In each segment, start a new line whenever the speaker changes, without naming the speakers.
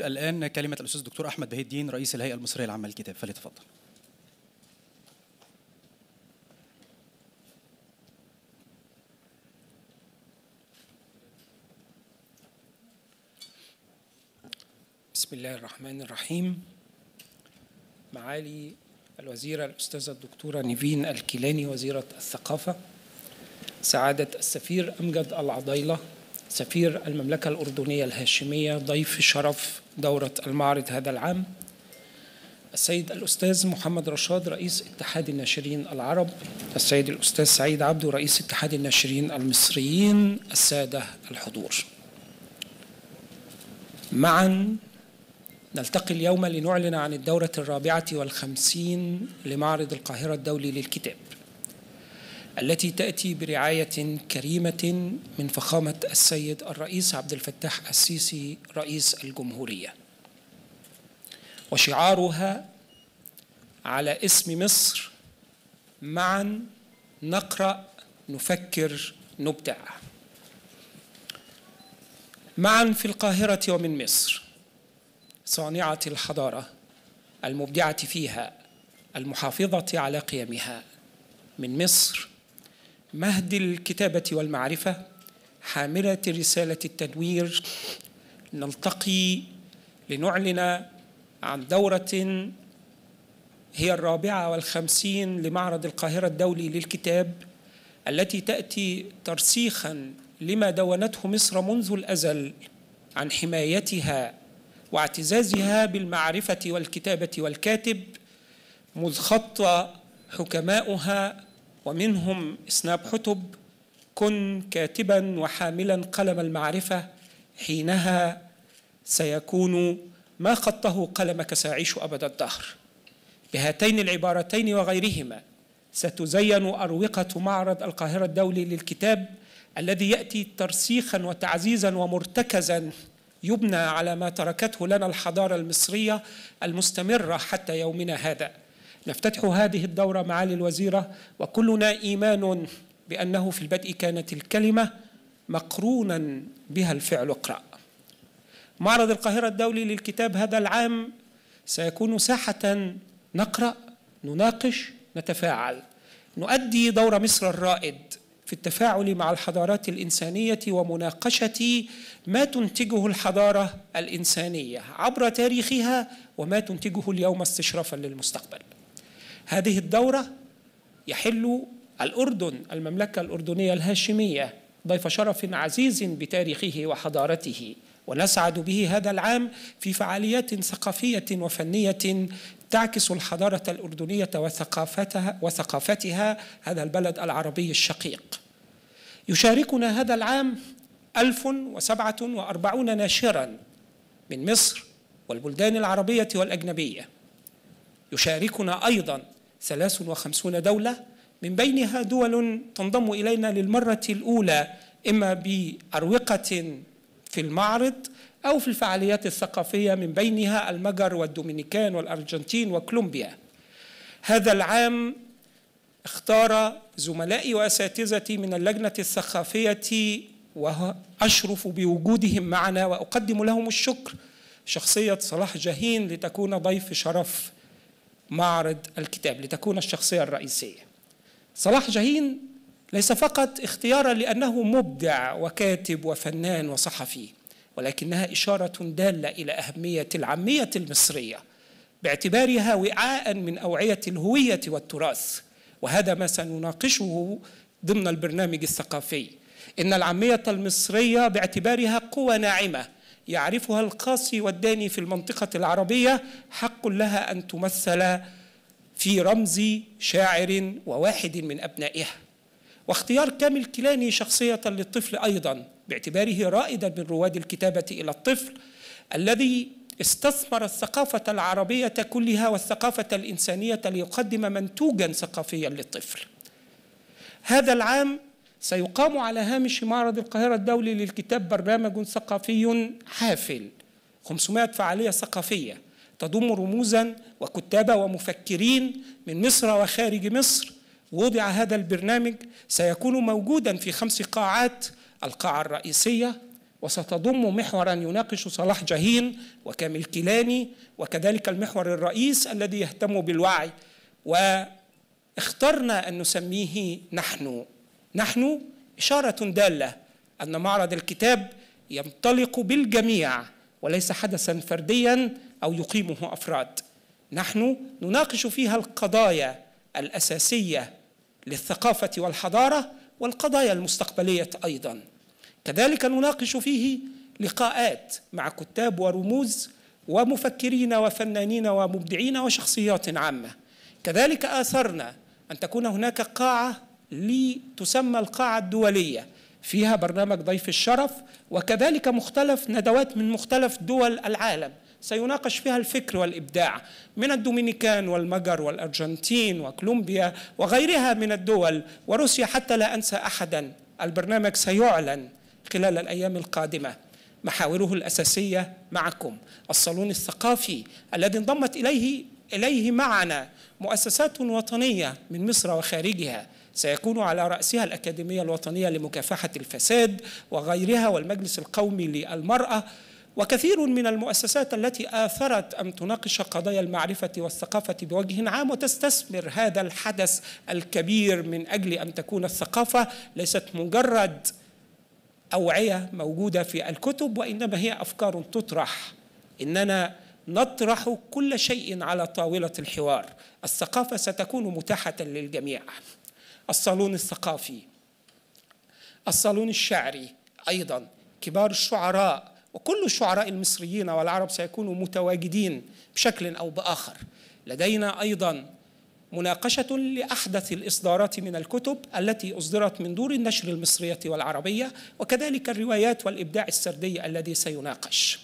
الآن كلمة الأستاذ الدكتور أحمد بهي الدين رئيس الهيئة المصرية العامة للكتاب فليتفضل. بسم الله الرحمن الرحيم. معالي الوزيرة الأستاذة الدكتورة نيفين الكيلاني وزيرة الثقافة. سعادة السفير أمجد العضيلة سفير المملكة الأردنية الهاشمية ضيف شرف دورة المعرض هذا العام السيد الأستاذ محمد رشاد رئيس اتحاد الناشرين العرب السيد الأستاذ سعيد عبده رئيس اتحاد الناشرين المصريين السادة الحضور معا نلتقي اليوم لنعلن عن الدورة الرابعة والخمسين لمعرض القاهرة الدولي للكتاب التي تأتي برعاية كريمة من فخامة السيد الرئيس عبد الفتاح السيسي رئيس الجمهورية وشعارها على اسم مصر معا نقرأ نفكر نبدع معا في القاهرة ومن مصر صانعة الحضارة المبدعة فيها المحافظة على قيمها من مصر مهد الكتابة والمعرفة حاملة رسالة التنوير نلتقي لنعلن عن دورة هي الرابعة والخمسين لمعرض القاهرة الدولي للكتاب التي تأتي ترسيخا لما دونته مصر منذ الأزل عن حمايتها واعتزازها بالمعرفة والكتابة والكاتب مذ خط حكماؤها ومنهم إسناب حتب كن كاتبا وحاملا قلم المعرفة حينها سيكون ما خطه قلمك سيعيش أبد الدهر بهاتين العبارتين وغيرهما ستزين أروقة معرض القاهرة الدولي للكتاب الذي يأتي ترسيخا وتعزيزا ومرتكزا يبنى على ما تركته لنا الحضارة المصرية المستمرة حتى يومنا هذا نفتتح هذه الدورة معالي الوزيرة وكلنا إيمان بأنه في البدء كانت الكلمة مقرونا بها الفعل اقرأ معرض القاهرة الدولي للكتاب هذا العام سيكون ساحة نقرأ نناقش نتفاعل نؤدي دور مصر الرائد في التفاعل مع الحضارات الإنسانية ومناقشة ما تنتجه الحضارة الإنسانية عبر تاريخها وما تنتجه اليوم استشرافا للمستقبل هذه الدورة يحل الأردن المملكة الأردنية الهاشمية ضيف شرف عزيز بتاريخه وحضارته ونسعد به هذا العام في فعاليات ثقافية وفنية تعكس الحضارة الأردنية وثقافتها, وثقافتها هذا البلد العربي الشقيق يشاركنا هذا العام 1047 ناشرا من مصر والبلدان العربية والأجنبية يشاركنا أيضا 53 دولة من بينها دول تنضم إلينا للمرة الأولى إما بأروقة في المعرض أو في الفعاليات الثقافية من بينها المجر والدومينيكان والأرجنتين وكولومبيا هذا العام اختار زملائي وأساتذتي من اللجنة الثقافية وأشرف بوجودهم معنا وأقدم لهم الشكر شخصية صلاح جاهين لتكون ضيف شرف معرض الكتاب لتكون الشخصية الرئيسية صلاح جاهين ليس فقط اختيارا لأنه مبدع وكاتب وفنان وصحفي ولكنها إشارة دالة إلى أهمية العامية المصرية باعتبارها وعاء من أوعية الهوية والتراث وهذا ما سنناقشه ضمن البرنامج الثقافي إن العامية المصرية باعتبارها قوة ناعمة يعرفها القاسي والداني في المنطقة العربية حق لها أن تمثل في رمز شاعر وواحد من أبنائها واختيار كامل كيلاني شخصية للطفل أيضا باعتباره رائدا من رواد الكتابة إلى الطفل الذي استثمر الثقافة العربية كلها والثقافة الإنسانية ليقدم منتوجا ثقافيا للطفل هذا العام سيقام على هامش معرض القاهرة الدولي للكتاب برنامج ثقافي حافل 500 فعالية ثقافية تضم رموزا وكتابة ومفكرين من مصر وخارج مصر وضع هذا البرنامج سيكون موجودا في خمس قاعات القاعة الرئيسية وستضم محورا يناقش صلاح جاهين وكامل كيلاني وكذلك المحور الرئيس الذي يهتم بالوعي واخترنا أن نسميه نحن نحن إشارة دالة أن معرض الكتاب ينطلق بالجميع وليس حدثا فرديا أو يقيمه أفراد نحن نناقش فيها القضايا الأساسية للثقافة والحضارة والقضايا المستقبلية أيضا كذلك نناقش فيه لقاءات مع كتاب ورموز ومفكرين وفنانين ومبدعين وشخصيات عامة كذلك آثرنا أن تكون هناك قاعة لتسمى القاعة الدولية فيها برنامج ضيف الشرف وكذلك مختلف ندوات من مختلف دول العالم سيناقش فيها الفكر والإبداع من الدومينيكان والمجر والأرجنتين وكولومبيا وغيرها من الدول وروسيا حتى لا أنسى أحدا البرنامج سيعلن خلال الأيام القادمة محاوره الأساسية معكم الصالون الثقافي الذي انضمت إليه إليه معنا مؤسسات وطنية من مصر وخارجها سيكون على رأسها الأكاديمية الوطنية لمكافحة الفساد وغيرها والمجلس القومي للمرأة وكثير من المؤسسات التي آثرت أن تناقش قضايا المعرفة والثقافة بوجه عام وتستثمر هذا الحدث الكبير من أجل أن تكون الثقافة ليست مجرد أوعية موجودة في الكتب وإنما هي أفكار تطرح إننا نطرح كل شيء على طاولة الحوار الثقافة ستكون متاحة للجميع الصالون الثقافي الصالون الشعري أيضا كبار الشعراء وكل الشعراء المصريين والعرب سيكونوا متواجدين بشكل أو بآخر لدينا أيضا مناقشة لأحدث الإصدارات من الكتب التي أصدرت من دور النشر المصرية والعربية وكذلك الروايات والإبداع السردي الذي سيناقش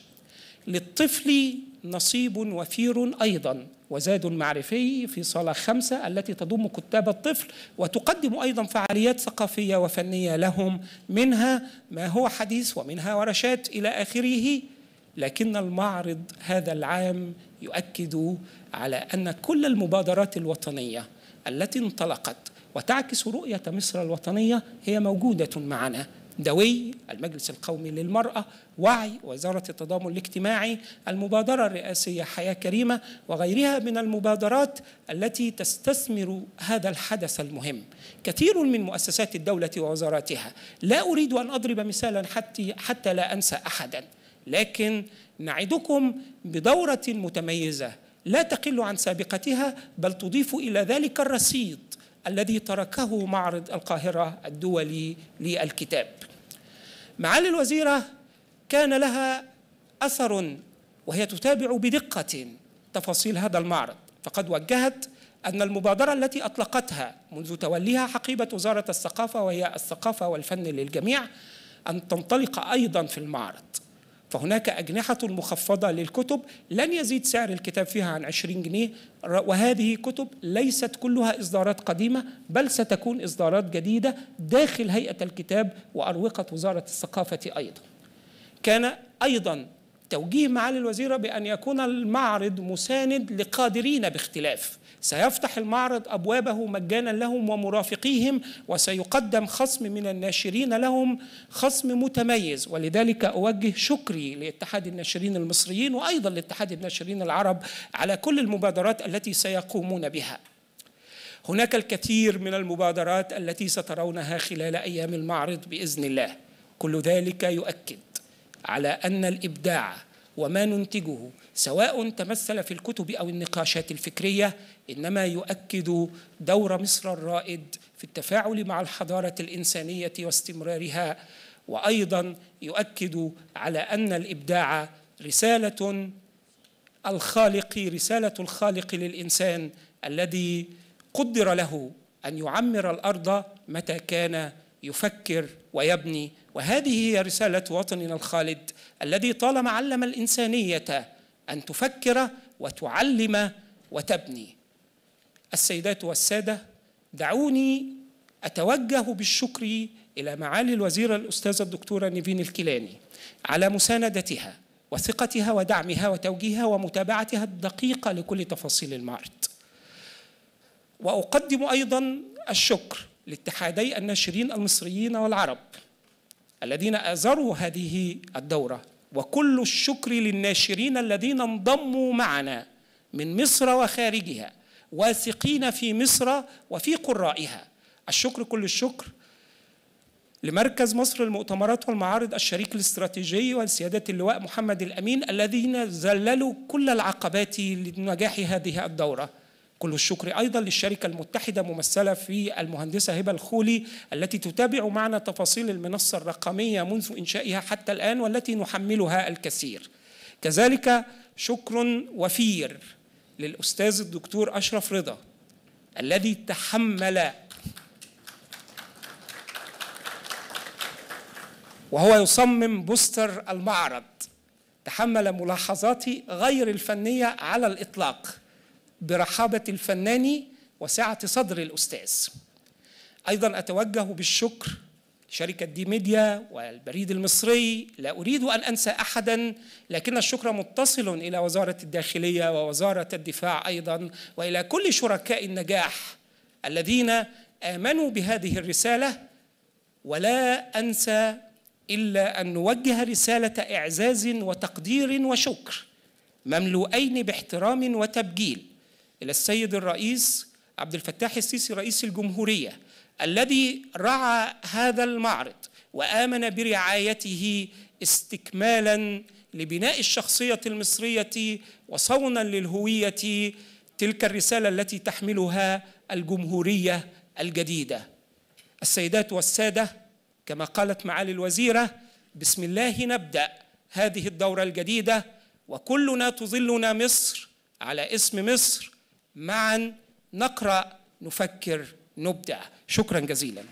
للطفل نصيب وفير أيضا وزاد معرفي في صالة خمسة التي تضم كتاب الطفل وتقدم أيضا فعاليات ثقافية وفنية لهم منها ما هو حديث ومنها ورشات إلى آخره لكن المعرض هذا العام يؤكد على أن كل المبادرات الوطنية التي انطلقت وتعكس رؤية مصر الوطنية هي موجودة معنا دوي المجلس القومي للمرأة وعي وزارة التضامن الاجتماعي المبادرة الرئاسية حياة كريمة وغيرها من المبادرات التي تستثمر هذا الحدث المهم كثير من مؤسسات الدولة ووزاراتها لا أريد أن أضرب مثالا حتى, حتى لا أنسى أحدا لكن نعدكم بدورة متميزة لا تقل عن سابقتها بل تضيف إلى ذلك الرصيد الذي تركه معرض القاهرة الدولي للكتاب معالي الوزيرة كان لها أثر وهي تتابع بدقة تفاصيل هذا المعرض فقد وجهت أن المبادرة التي أطلقتها منذ توليها حقيبة وزارة الثقافة وهي الثقافة والفن للجميع أن تنطلق أيضا في المعرض فهناك أجنحة مخفضة للكتب لن يزيد سعر الكتاب فيها عن 20 جنيه وهذه كتب ليست كلها إصدارات قديمة بل ستكون إصدارات جديدة داخل هيئة الكتاب وأروقة وزارة الثقافة أيضا كان أيضا توجيه معالي الوزيرة بأن يكون المعرض مساند لقادرين باختلاف سيفتح المعرض أبوابه مجانا لهم ومرافقيهم وسيقدم خصم من الناشرين لهم خصم متميز ولذلك أوجه شكري لاتحاد الناشرين المصريين وأيضا لاتحاد الناشرين العرب على كل المبادرات التي سيقومون بها هناك الكثير من المبادرات التي سترونها خلال أيام المعرض بإذن الله كل ذلك يؤكد على أن الإبداع وما ننتجه سواء تمثل في الكتب أو النقاشات الفكرية إنما يؤكد دور مصر الرائد في التفاعل مع الحضارة الإنسانية واستمرارها وأيضا يؤكد على أن الإبداع رسالة الخالق رسالة الخالق للإنسان الذي قدر له أن يعمر الأرض متى كان يفكر ويبني وهذه هي رسالة وطننا الخالد الذي طالما علم الإنسانية أن تفكر وتعلم وتبني السيدات والسادة دعوني أتوجه بالشكر إلى معالي الوزيرة الأستاذة الدكتورة نيفين الكيلاني على مساندتها وثقتها ودعمها وتوجيهها ومتابعتها الدقيقة لكل تفاصيل المعرض وأقدم أيضا الشكر لاتحادي الناشرين المصريين والعرب الذين أزروا هذه الدورة وكل الشكر للناشرين الذين انضموا معنا من مصر وخارجها واثقين في مصر وفي قرائها الشكر كل الشكر لمركز مصر للمؤتمرات والمعارض الشريك الاستراتيجي وسيادة اللواء محمد الأمين الذين ذللوا كل العقبات لنجاح هذه الدورة كل الشكر أيضا للشركة المتحدة ممثلة في المهندسة هبة الخولي التي تتابع معنا تفاصيل المنصة الرقمية منذ إنشائها حتى الآن والتي نحملها الكثير كذلك شكر وفير للأستاذ الدكتور أشرف رضا الذي تحمل وهو يصمم بوستر المعرض تحمل ملاحظاتي غير الفنية على الإطلاق برحابة الفنان وسعة صدر الأستاذ أيضا أتوجه بالشكر شركة دي ميديا والبريد المصري لا أريد أن أنسى أحدا لكن الشكر متصل إلى وزارة الداخلية ووزارة الدفاع أيضا وإلى كل شركاء النجاح الذين آمنوا بهذه الرسالة ولا أنسى إلا أن نوجه رسالة إعزاز وتقدير وشكر مملوئين باحترام وتبجيل إلى السيد الرئيس عبد الفتاح السيسي رئيس الجمهورية الذي رعى هذا المعرض وآمن برعايته استكمالا لبناء الشخصية المصرية وصونا للهوية تلك الرسالة التي تحملها الجمهورية الجديدة السيدات والسادة كما قالت معالي الوزيرة بسم الله نبدأ هذه الدورة الجديدة وكلنا تظلنا مصر على اسم مصر معا نقرأ نفكر نبدع شكرا جزيلا